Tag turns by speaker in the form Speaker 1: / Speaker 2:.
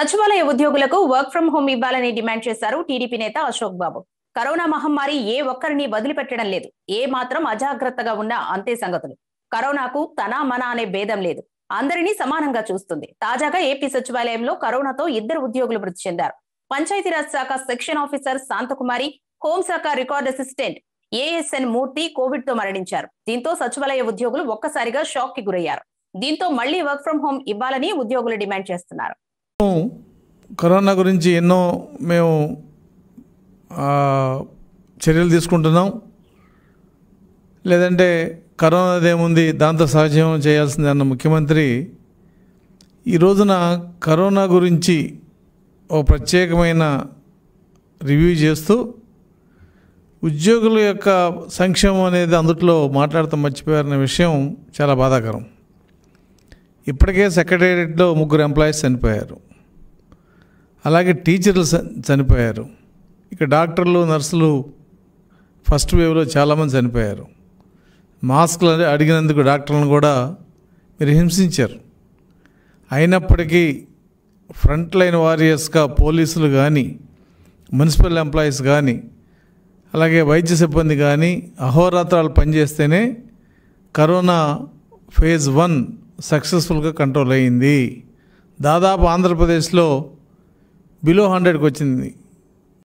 Speaker 1: సచివాలయ ఉద్యోగులకు work from home ఇవ్వాలని డిమాండ్ చేశారు టీడీపీ నేత అశోక్ బాబు కరోనా మహమ్మారి ఏ ఒక్కరిని వదిలిపెట్టడం లేదు ఏ మాత్రం అజాగ్రత్తగా ఉన్నా అంతే సంగతులు కరోనాకు తన మన అనే భేదం లేదు అందరినీ సమానంగా చూస్తుంది తాజాగా ఏపీ సచివాలయంలో కరోనాతో ఇద్దరు ఉద్యోగులు మృతి చెందారు పంచాయతీరాజ్ శాఖ సెక్షన్ ఆఫీసర్ శాంతకుమారి హోంశాఖ record assistant ASN Murthy COVID తో మరణించారు దీంతో సచివాలయ ఉద్యోగులు ఒక్కసారిగా షాక్ కి గురయ్యారు దీంతో మళ్లీ వర్క్ ఫ్రం హోం ఇవ్వాలని ఉద్యోగులు డిమాండ్ చేస్తున్నారు
Speaker 2: కరోనా గురించి ఎన్నో మేము చర్యలు తీసుకుంటున్నాం లేదంటే ఏముంది దాంతో సహజీవం చేయాల్సిందే అన్న ముఖ్యమంత్రి ఈ రోజున కరోనా గురించి ఓ ప్రత్యేకమైన రివ్యూ చేస్తూ ఉద్యోగుల యొక్క సంక్షేమం అనేది అందుట్లో మాట్లాడుతూ మర్చిపోయారనే విషయం చాలా బాధాకరం ఇప్పటికే సెక్రటేరియట్లో ముగ్గురు ఎంప్లాయీస్ చనిపోయారు అలాగే టీచర్లు చనిపోయారు ఇక డాక్టర్లు నర్సులు ఫస్ట్ వేవ్లో చాలామంది చనిపోయారు మాస్క్లు అడిగినందుకు డాక్టర్లను కూడా మీరు హింసించారు అయినప్పటికీ ఫ్రంట్ లైన్ వారియర్స్గా పోలీసులు కానీ మున్సిపల్ ఎంప్లాయీస్ కానీ అలాగే వైద్య సిబ్బంది కానీ అహోరాత్రాలు పనిచేస్తేనే కరోనా ఫేజ్ వన్ సక్సెస్ఫుల్గా కంట్రోల్ అయింది దాదాపు ఆంధ్రప్రదేశ్లో బిలో హండ్రెడ్కి వచ్చింది